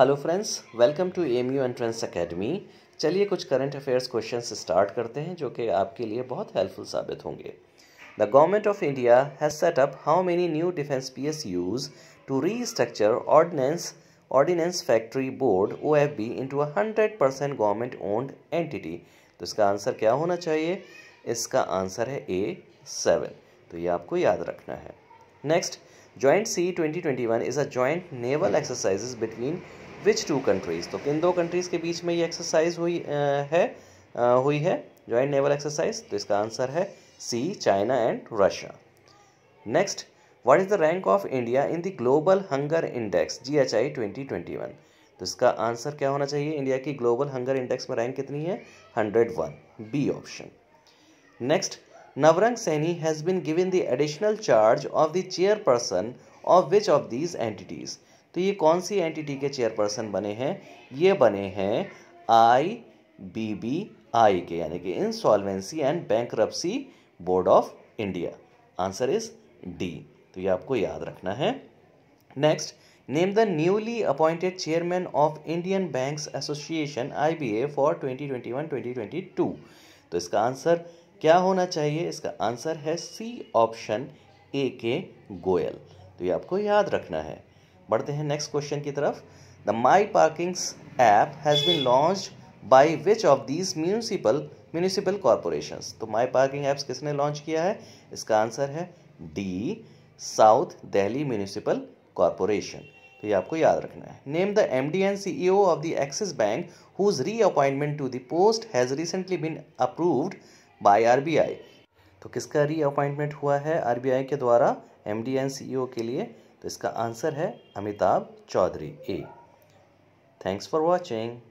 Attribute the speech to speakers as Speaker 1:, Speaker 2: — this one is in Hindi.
Speaker 1: Hello friends welcome to M U entrance academy चलिए कुछ करंट अफेयर्स क्वेश्चन स्टार्ट करते हैं जो कि आपके लिए बहुत हेल्पफुल साबित होंगे the government of India has set up how many new defence P S Us to restructure ordinance ordinance factory board O F B into two hundred percent government owned entity तो इसका आंसर क्या होना चाहिए इसका आंसर है ए सेवन तो ये आपको याद रखना है next joint sea 2021 is a joint naval exercise between which two countries तो किन दो कंट्रीज के बीच में ये एक्सरसाइज हुई आ, है आ, हुई है जॉइंट नेवल एक्सरसाइज तो इसका आंसर है C China and Russia next what is the rank of India in the global hunger index G H I twenty twenty one तो इसका आंसर क्या होना चाहिए इंडिया की ग्लोबल हंगर इंडेक्स में रैंक कितनी है hundred one B option next Navrang Saini has been given the additional charge of the chairperson of which of these entities? तो ये कौन सी एंटिटी के चेयरपर्सन बने हैं ये बने हैं आई बी बी आई के यानी कि insolvency and bank board of India answer is D तो ये आपको याद रखना है next name the newly appointed chairman of Indian Banks Association I B A for twenty twenty one twenty twenty two तो इसका आंसर क्या होना चाहिए इसका आंसर है सी ऑप्शन ए के गोयल तो ये आपको याद रखना है बढ़ते हैं नेक्स्ट क्वेश्चन की तरफ the my parkings app has been launch by which of these municipal municipal corporation तो माई पार्किंग ऐप्स किसने लॉन्च किया है इसका आंसर है D south Delhi municipal corporation तो ये आपको याद रखना है name the M D and C E O of the Axis Bank whose reappointment to the post has recently been approved by RBI तो किसका रीअपॉइंटमेंट हुआ है आरबीआई के द्वारा एमडी एंड सीईओ के लिए तो इसका आंसर है Amitabh Chaudhary A thanks for watching